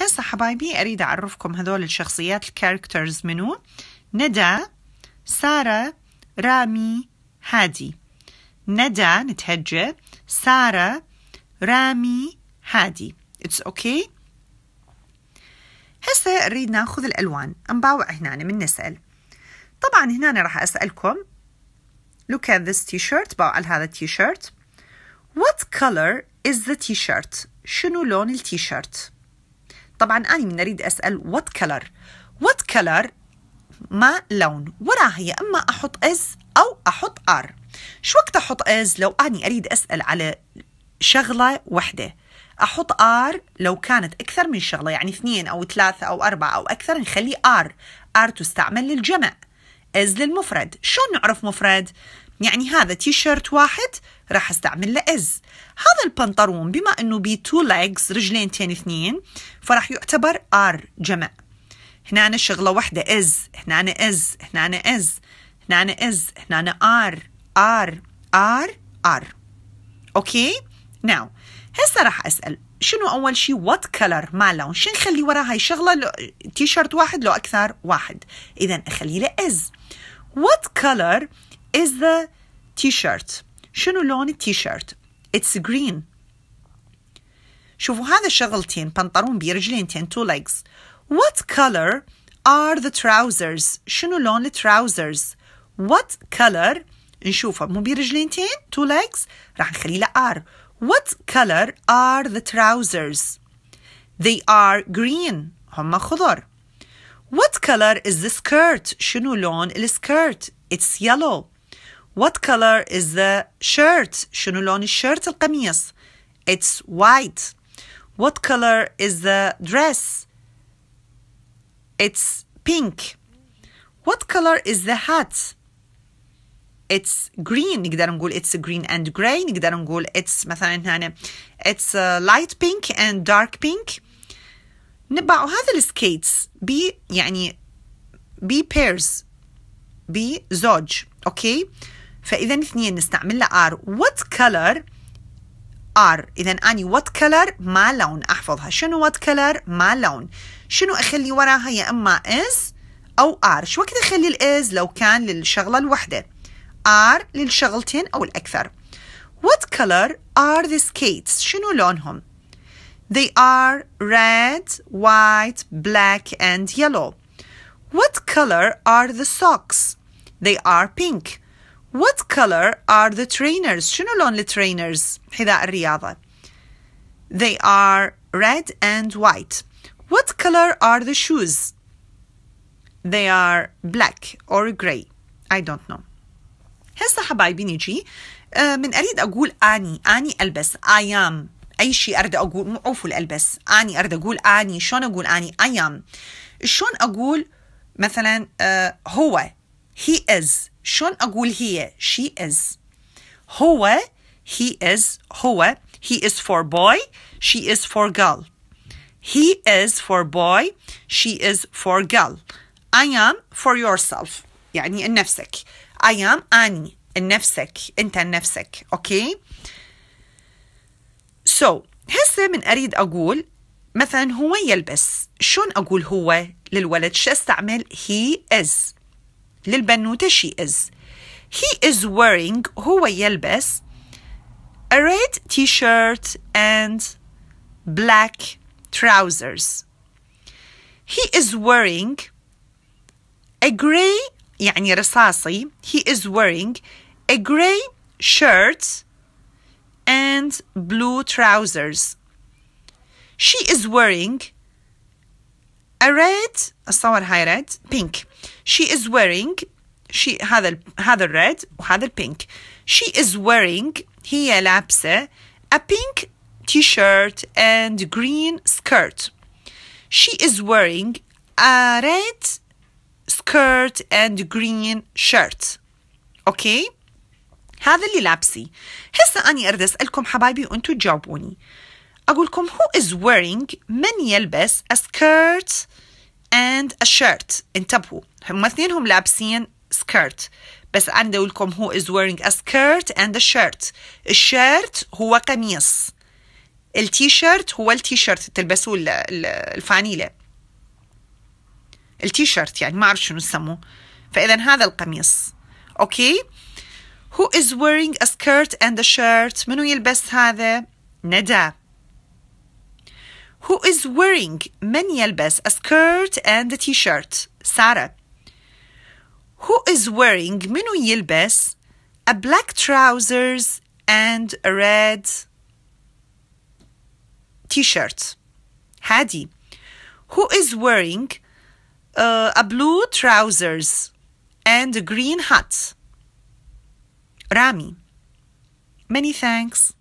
هسه حبايبي أريد أعرفكم هذول الشخصيات الكاركترز منو ندى سارة رامي هادي ندى نتهجى سارة رامي هادي اتس اوكي okay. هسه نريد ناخذ الالوان نباوع هنا من نسال طبعا هنا راح اسالكم look at this t-shirt باوع على هذا التيشيرت what color is the t-shirt شنو لون التيشيرت طبعا أنا من أريد أسأل what color what color ما لون وراها أما أحط is أو أحط are شو وقت أحط is لو أني أريد أسأل على شغلة وحدة أحط R لو كانت أكثر من شغلة يعني اثنين أو ثلاثة أو أربعة أو أكثر نخلي R R تستعمل للجمع is للمفرد شو نعرف مفرد؟ يعني هذا تي شيرت واحد راح استعمل لإز هذا البنطلون بما انه بي تو ليجز رجلين تين اثنين فراح يعتبر ار جمع هنا أنا شغله واحدة از هنا أنا از هنا أنا از هنا أنا از هنا أنا ار ار ار ار اوكي ناو هسه راح اسال شنو اول شيء وات كلر ما لون شو نخلي ورا هاي شغله تي شيرت واحد لو اكثر واحد اذا اخلي له از وات كلر از ذا تي شيرت شنو لون التيشيرت اتس جرين شوفوا هذا شغلتين بنطلون برجلينتين تو legs what color are the trousers شنو لون التراوزرز what color نشوفه مو برجلينتين تو legs راح نخلي له ار what color are the trousers they are green هم خضر What color is the skirt? شنو لون الskirt? It's yellow. What color is the shirt? شنو لون الشيرت القميص؟ It's white. What color is the dress? It's pink. What color is the hat? It's green نقدر نقول it's green and gray نقدر نقول it's مثلا هنا it's uh, light pink and dark pink نبعوا هذا السكيتس ب يعني ب pairs ب زوج اوكي okay? فإذا اثنين نستعمل لها ار what color are إذا أني what color ما لون أحفظها شنو what color ما لون شنو أخلي وراها يا إما is أو ار شو وقت أخلي الإز لو كان للشغلة الوحدة ار للشغلتين أو الأكثر what color are the skates شنو لونهم They are red, white, black and yellow. What color are the socks? They are pink. What color are the trainers? شنو لون الترينرز حذاء الرياضة؟ They are red and white. What color are the shoes? They are black or gray. I don't know. هسه حبايبي نجي من أريد أقول أني أني ألبس I am أي شيء أرد أقول مو عوفل ألبس أني أرد أقول أني شلون أقول أني I am شلون أقول مثلا هو he is شلون أقول هي she is هو he is هو he is for boy she is for girl he is for boy she is for girl I am for yourself يعني لنفسك I am أني نفسك أنت نفسك أوكي so هسه من أريد أقول مثلا هو يلبس شلون أقول هو للولد شو استعمل he is للبنوتة she is he is wearing هو يلبس a red t-shirt and black trousers he is wearing a gray يعني رصاصي he is wearing a gray shirt and blue trousers she is wearing a red الصور هاي red pink she is wearing she هذا ال, هذا red وهذا ال pink she is wearing he لابسة a pink t-shirt and green skirt she is wearing a red skirt and green shirt okay هذا اللي لابسي هسه أنا أرد أسألكم حبايبي وأنتم تجاوبوني أقول لكم who is wearing من يلبس a skirt and a shirt انتبهوا هم اثنينهم لابسين skirt بس أنا أقول لكم who is wearing a skirt and a shirt الشيرت هو قميص التي شيرت هو التي شيرت تلبسوه الفانيلة التي شيرت يعني ما أعرف شنو يسموه فإذا هذا القميص أوكي Who is wearing a skirt and a shirt منو يلبس هذا ندى who is wearing من يلبس a skirt and a t-shirt سارة who is wearing منو يلبس a black trousers and a red t-shirt هادي who is wearing uh, a blue trousers and a green hat Rami many thanks